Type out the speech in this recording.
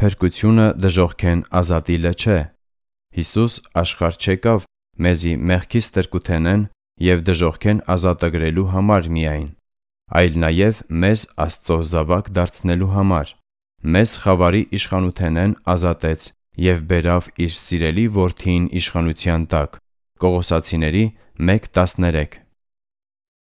Փրկությունը դժողքեն ազատիլը չէ։ Հիսուս աշխարհ չեկավ մեզի մեղքից տրկութենեն եւ դժողքեն ազատագրելու համար միայն, այլ նաեւ մեզ Աստծո զավակ դարձնելու համար։ Մեզ խավարի իշխանութենեն ազատեց եւ բերավ իր սիրելի որդին իշխանության տակ։ Կողոսացիների 1:13